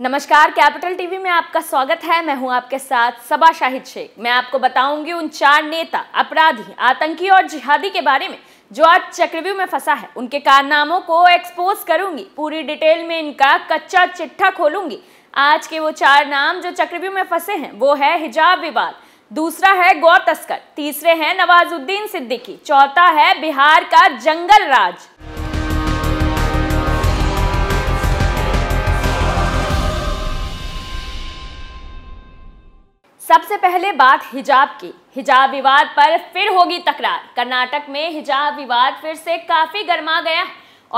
नमस्कार capital TV में आपका स्वागत है मैं हूं आपके साथ सबा शाहिद शेख मैं आपको बताऊंगी उन चार नेता अपराधी आतंकी और जिहादी के बारे में जो आज चक्रव्यूह में फंसा है उनके कारनामों को एक्सपोज करूंगी पूरी डिटेल में इनका कच्चा चिट्ठा खोलूंगी आज के वो चार नाम जो चक्रव्यूह में फंसे हैं वो है हिजाब विवाद दूसरा है गौर तस्कर तीसरे हैं नवाजुद्दीन सिद्दीकी चौथा है बिहार का जंगल राज सबसे पहले बात हिजाब की हिजाब विवाद पर फिर होगी तकरार कर्नाटक में हिजाब विवाद फिर से काफी गर्मा गया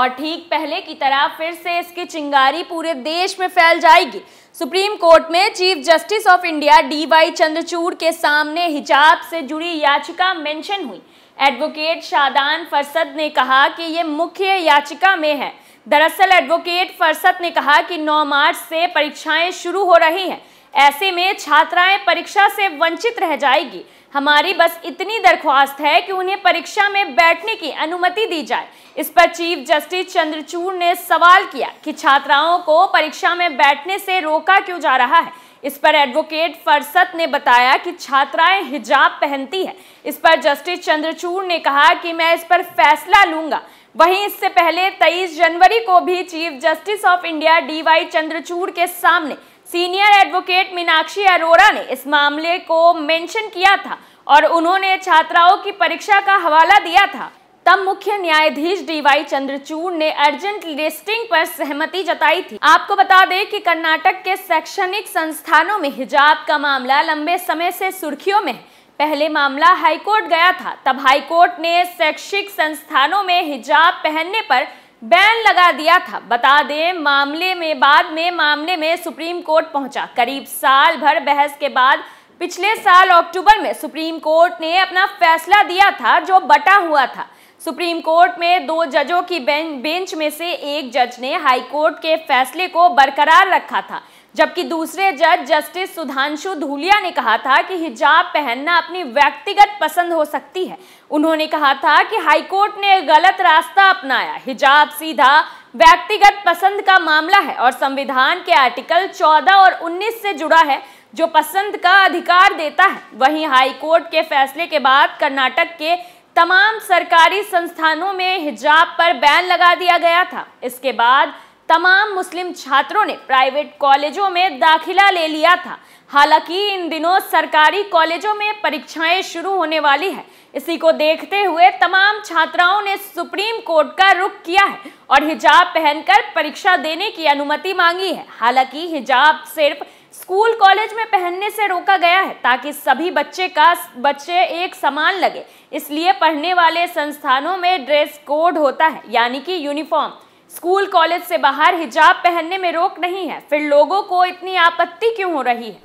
और ठीक पहले की तरह फिर से इसकी चिंगारी पूरे देश में फैल जाएगी सुप्रीम कोर्ट में chief justice of India D Y Chandrachud के सामने हिजाब से जुड़ी याचिका मेंशन हुई एडवोकेट शादान फरसद ने कहा कि ये मुख्य याचिका में है दरअसल एडवोकेट फरसद ने कहा कि 9 मार्च से परीक्षाएं शुरू हो रही हैं ऐसे में छात्राएं परीक्षा से वंचित रह जाएगी हमारी बस इतनी दरख्वास्त है कि उन्हें परीक्षा में बैठने की अनुमति दी जाए इस पर चीफ जस्टिस चंद्रचूड़ ने सवाल किया कि छात्राओं को परीक्षा में बैठने से रोका क्यों जा रहा है इस पर एडवोकेट फरसत ने बताया कि छात्राएं हिजाब पहनती है इस पर जस्टिस चंद्रचूड़ ने कहा कि मैं इस पर फैसला लूंगा वहीं इससे पहले 23 जनवरी को भी Chief justice of India D Y Chandrachud के सामने सीनियर एडवोकेट मीनाक्षी अरोरा ने इस मामले को मेंशन किया था और उन्होंने छात्राओं की परीक्षा का हवाला दिया था तब मुख्य न्यायाधीश डीवाई चंद्रचूड़ ने अर्जेंट लिस्टिंग पर सहमति जताई थी आपको बता दें कि कर्नाटक के शैक्षणिक संस्थानों में हिजाब का मामला लंबे समय से सुर्खियों में है पहले मामला हाईकोर्ट गया था तब हाईकोर्ट ने शैक्षिक संस्थानों में हिजाब पहनने पर बैन लगा दिया था बता दें मामले में बाद में मामले में सुप्रीम कोर्ट पहुंचा करीब साल भर बहस के बाद पिछले साल अक्टूबर में सुप्रीम कोर्ट ने अपना फैसला दिया था जो बटा हुआ था सुप्रीम कोर्ट में दो जजों की बेंच में से एक जज ने हाई कोर्ट के फैसले को बरकरार रखा था जबकि दूसरे जज जस्टिस सुधांशु धूलिया ने कहा था कि हिजाब पहनना अपनी व्यक्तिगत पसंद हो सकती है उन्होंने कहा था कि हाईकोर्ट ने गलत रास्ता अपनाया हिजाब सीधा व्यक्तिगत पसंद का मामला है और संविधान के आर्टिकल 14 और 19 से जुड़ा है जो पसंद का अधिकार देता है वहीं हाईकोर्ट के फैसले के बाद कर्नाटक के तमाम सरकारी संस्थानों में हिजाब पर बैन लगा दिया गया था इसके बाद तमाम मुस्लिम छात्रों ने प्राइवेट कॉलेजों में दाखिला ले लिया था हालांकि इन दिनों सरकारी कॉलेजों में परीक्षाएं शुरू होने वाली है इसी को देखते हुए तमाम छात्राओं ने सुप्रीम कोर्ट का रुख किया है और हिजाब पहनकर परीक्षा देने की अनुमति मांगी है हालांकि हिजाब सिर्फ स्कूल कॉलेज में पहनने से रोका गया है ताकि सभी बच्चे का बच्चे एक समान लगे इसलिए पढ़ने वाले संस्थानों में ड्रेस कोड होता है यानी कि यूनिफॉर्म स्कूल कॉलेज से बाहर हिजाब पहनने में रोक नहीं है फिर लोगों को इतनी आपत्ति क्यों हो रही है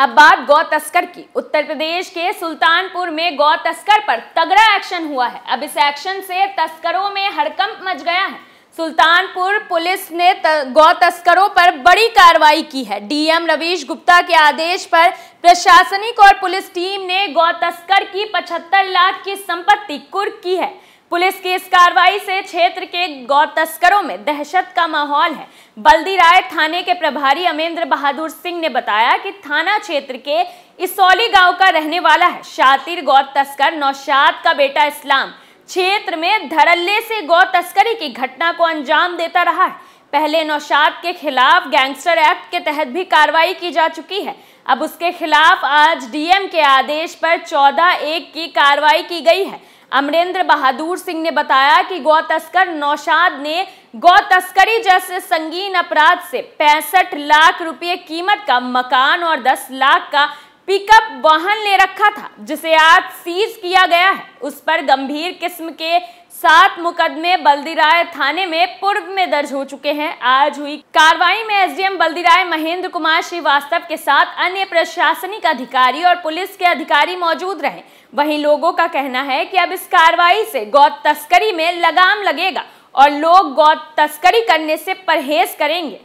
अब बात गौ तस्कर की उत्तर प्रदेश के सुल्तानपुर में गौ तस्कर पर तगड़ा एक्शन हुआ है अब इस एक्शन से तस्करों में हड़कंप मच गया है सुल्तानपुर पुलिस ने गौ तस्करों पर बड़ी कार्रवाई की है डीएम रवीश गुप्ता के आदेश पर प्रशासनिक और पुलिस टीम ने गौ तस्कर की 75 लाख की संपत्ति कुर्क की है पुलिस की इस कार्रवाई से क्षेत्र के गौ तस्करों में दहशत का माहौल है बल्दीराय थाने के प्रभारी अमेंद्र बहादुर सिंह ने बताया कि थाना क्षेत्र के इसौली गांव का रहने वाला है शातिर गौ तस्कर नौशाद का बेटा इस्लाम क्षेत्र में धरल्ले से गौ तस्करी की घटना को अंजाम देता रहा है पहले नौशाद के खिलाफ गैंगस्टर एक्ट के तहत भी कार्रवाई की जा चुकी है अब उसके खिलाफ आज डीएम के आदेश पर चौदह एक की कार्रवाई की गई है अमरेंद्र बहादुर सिंह ने बताया कि गौ तस्कर नौशाद ने गौ तस्करी जैसे संगीन अपराध से पैंसठ लाख रुपए कीमत का मकान और 10 लाख का पिकअप वाहन ले रखा था जिसे आज सीज किया गया है उस पर गंभीर किस्म के सात मुकदमे बल्दीराय थाने में पूर्व में दर्ज हो चुके हैं आज हुई कार्रवाई में एसडीएम बल्दीराय महेंद्र कुमार श्रीवास्तव के साथ अन्य प्रशासनिक अधिकारी और पुलिस के अधिकारी मौजूद रहे वहीं लोगों का कहना है कि अब इस कार्रवाई से गौ तस्करी में लगाम लगेगा और लोग गौ तस्करी करने से परहेज करेंगे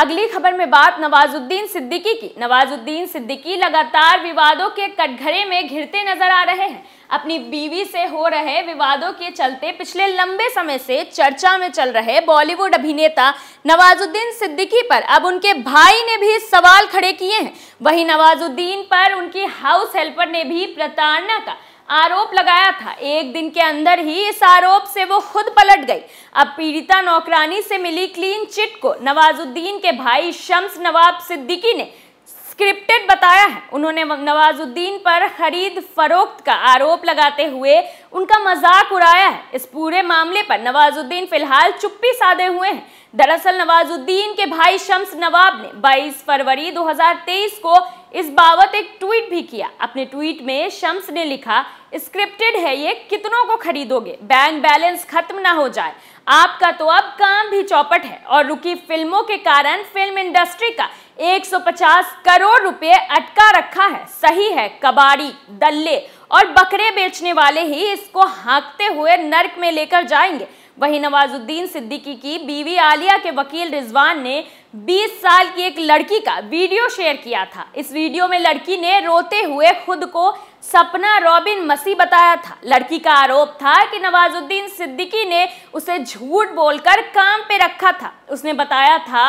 अगली खबर में बात नवाजुद्दीन सिद्दीकी की नवाजुद्दीन सिद्दीकी लगातार विवादों के कटघरे में घिरते नजर आ रहे हैं अपनी बीवी से हो रहे विवादों के चलते पिछले लंबे समय से चर्चा में चल रहे बॉलीवुड अभिनेता नवाजुद्दीन सिद्दीकी पर अब उनके भाई ने भी सवाल खड़े किए हैं वहीं नवाजुद्दीन पर उनकी हाउस हेल्पर ने भी प्रताड़ना का आरोप लगाया था एक दिन के अंदर ही इस आरोप से वो खुद पलट गई अब पीड़िता नौकरानी से मिली क्लीन चिट को नवाजुद्दीन के भाई शम्स नवाब सिद्दीकी ने स्क्रिप्टेड बताया है उन्होंने नवाजुद्दीन पर खरीद फरोख्त का आरोप लगाते हुए उनका मजाक उड़ाया है इस पूरे मामले पर नवाजुद्दीन फिलहाल चुप्पी साधे हुए हैं दरअसल नवाजुद्दीन के भाई शम्स नवाब ने 22 फरवरी 2023 को इस बाबत एक ट्वीट भी किया अपने ट्वीट में शम्स ने लिखा स्क्रिप्टेड है ये कितनों को खरीदोगे बैंक बैलेंस खत्म ना हो जाए आपका तो अब काम भी चौपट है और रुकी फिल्मों के कारण फिल्म इंडस्ट्री का 150 करोड़ रुपए अटका रखा है सही है कबाड़ी दल्ले और बकरे बेचने वाले ही इसको हाँकते हुए नरक में लेकर जाएंगे वहीं नवाजुद्दीन सिद्दीकी की बीवी आलिया के वकील रिजवान ने 20 साल की एक लड़की का वीडियो शेयर किया था इस वीडियो में लड़की ने रोते हुए खुद को सपना रॉबिन मसी बताया था लड़की का आरोप था कि नवाजुद्दीन सिद्दीकी ने उसे झूठ बोलकर काम पे रखा था उसने बताया था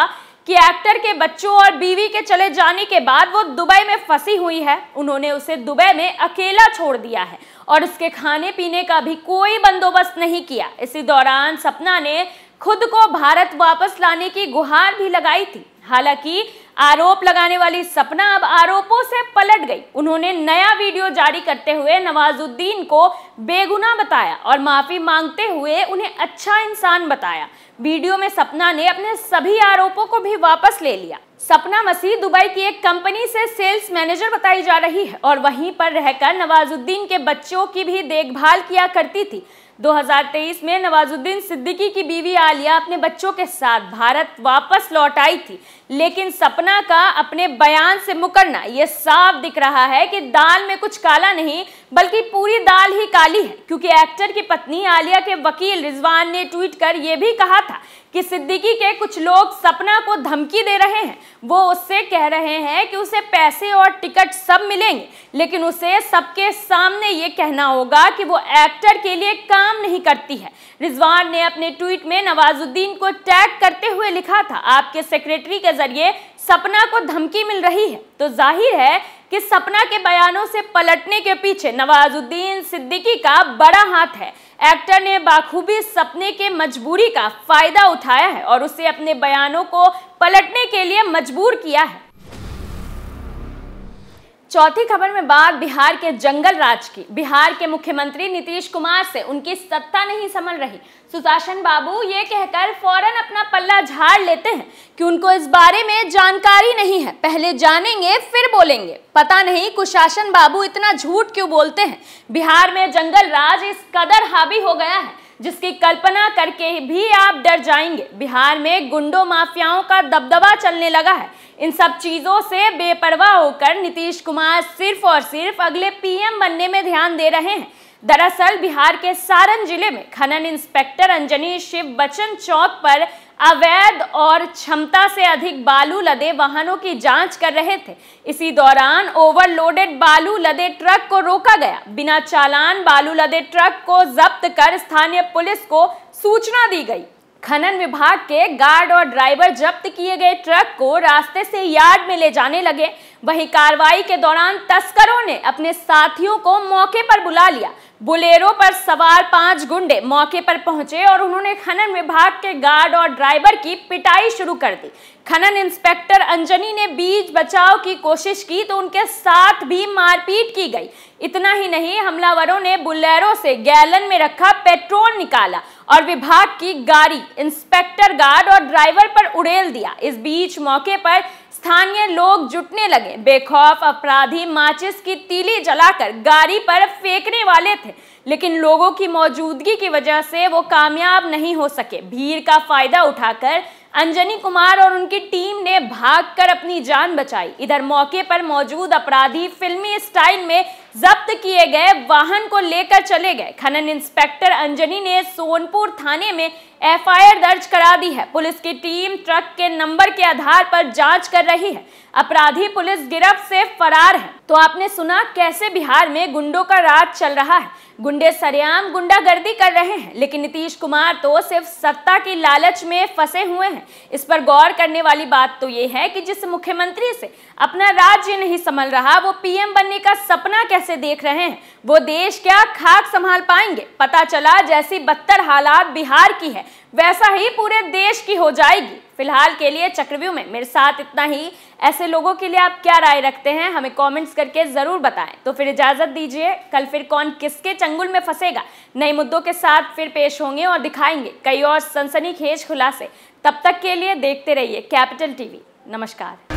कि एक्टर के बच्चों और बीवी के चले जाने के बाद वो दुबई में फंसी हुई है उन्होंने उसे दुबई में अकेला छोड़ दिया है और उसके खाने पीने का भी कोई बंदोबस्त नहीं किया इसी दौरान सपना ने खुद को भारत वापस लाने की गुहार भी लगाई थी हालांकि आरोप लगाने वाली सपना अब आरोपों से पलट गई उन्होंने नया वीडियो जारी करते हुए नवाजुद्दीन को बेगुना बताया और माफी मांगते हुए उन्हें अच्छा इंसान बताया वीडियो में सपना ने अपने सभी आरोपों को भी वापस ले लिया सपना मसीह दुबई की एक कंपनी से सेल्स मैनेजर बताई जा रही है और वहीं पर रहकर नवाजुद्दीन के बच्चों की भी देखभाल किया करती थी 2023 में नवाजुद्दीन सिद्दीकी की बीवी आलिया अपने बच्चों के साथ भारत वापस लौट आई थी लेकिन सपना का अपने बयान से मुकरना यह साफ दिख रहा है कि दाल में कुछ काला नहीं बल्कि पूरी दाल ही काली है क्योंकि एक्टर की पत्नी आलिया के वकील रिजवान ने ट्वीट कर यह भी कहा था कि सिद्दीकी के कुछ लोग सपना को धमकी दे रहे हैं वो उससे कह रहे हैं कि उसे पैसे और टिकट सब मिलेंगे लेकिन उसे सबके सामने ये कहना होगा कि वो एक्टर के लिए काम नहीं करती है रिजवान ने अपने ट्वीट में नवाजुद्दीन को टैग करते हुए लिखा था आपके सेक्रेटरी के जरिए सपना को धमकी मिल रही है तो जाहिर है कि सपना के बयानों से पलटने के पीछे नवाजुद्दीन सिद्दीकी का बड़ा हाथ है एक्टर ने बाखूबी सपने के मजबूरी का फायदा उठाया है और उसे अपने बयानों को पलटने के लिए मजबूर किया है चौथी खबर में बात बिहार के जंगल राज की बिहार के मुख्यमंत्री नीतीश कुमार से उनकी सत्ता नहीं संभल रही सुशासन बाबू ये कहकर फौरन अपना पल्ला झाड़ लेते हैं कि उनको इस बारे में जानकारी नहीं है पहले जानेंगे फिर बोलेंगे पता नहीं कुशासन बाबू इतना झूठ क्यों बोलते हैं बिहार में जंगल राज इस कदर हावी हो गया है जिसकी कल्पना करके भी आप डर जाएंगे बिहार में गुंडो माफियाओं का दबदबा चलने लगा है इन सब चीज़ों से बेपरवाह होकर नीतीश कुमार सिर्फ और सिर्फ अगले पीएम बनने में ध्यान दे रहे हैं दरअसल बिहार के सारण जिले में खनन इंस्पेक्टर अंजनी शिव बच्चन चौक पर अवैध और क्षमता से अधिक बालू लदे वाहनों की जांच कर रहे थे इसी दौरान ओवरलोडेड बालू लदे ट्रक को रोका गया बिना चालान बालू लदे ट्रक को जब्त कर स्थानीय पुलिस को सूचना दी गई खनन विभाग के गार्ड और ड्राइवर जब्त किए गए ट्रक को रास्ते से यार्ड में ले जाने लगे वहीं कार्रवाई के दौरान तस्करों ने अपने साथियों को मौके पर बुला लिया बुलेरो पर सवार पांच गुंडे मौके पर पहुंचे और उन्होंने खनन विभाग के गार्ड और ड्राइवर की पिटाई शुरू कर दी खनन इंस्पेक्टर अंजनी ने बीज बचाव की कोशिश की तो उनके साथ भी मारपीट की गई इतना ही नहीं हमलावरों ने बुलेरो से गैलन में रखा पेट्रोल निकाला और विभाग की गाड़ी इंस्पेक्टर गार्ड और ड्राइवर पर उड़ेल दिया इस बीच मौके पर स्थानीय लोग जुटने लगे बेखौफ अपराधी माचिस की तीली जलाकर गाड़ी पर फेंकने वाले थे लेकिन लोगों की मौजूदगी की वजह से वो कामयाब नहीं हो सके भीड़ का फायदा उठाकर अंजनी कुमार और उनकी टीम ने भागकर अपनी जान बचाई इधर मौके पर मौजूद अपराधी फिल्मी स्टाइल में जब्त किए गए वाहन को लेकर चले गए खनन इंस्पेक्टर अंजनी ने सोनपुर थाने में एफआईआर दर्ज करा दी है पुलिस की टीम ट्रक के नंबर के आधार पर जांच कर रही है अपराधी पुलिस गिरफ्त से फरार है तो आपने सुना कैसे बिहार में गुंडों का राज चल रहा है गुंडे सरेआम गुंडागर्दी कर रहे हैं लेकिन नीतीश कुमार तो सिर्फ सत्ता की लालच में फंसे हुए हैं इस पर गौर करने वाली बात तो ये है कि जिस मुख्यमंत्री से अपना राज्य नहीं संभल रहा वो पीएम बनने का सपना कैसे कैसे देख रहे हैं वो देश क्या खाक संभाल पाएंगे पता चला जैसी बदतर हालात बिहार की है वैसा ही पूरे देश की हो जाएगी फिलहाल के लिए चक्रव्यूह में मेरे साथ इतना ही ऐसे लोगों के लिए आप क्या राय रखते हैं हमें कमेंट्स करके ज़रूर बताएं तो फिर इजाज़त दीजिए कल फिर कौन किसके चंगुल में फंसेगा नए मुद्दों के साथ फिर पेश होंगे और दिखाएंगे कई और सनसनीखेज खुलासे तब तक के लिए देखते रहिए कैपिटल टीवी नमस्कार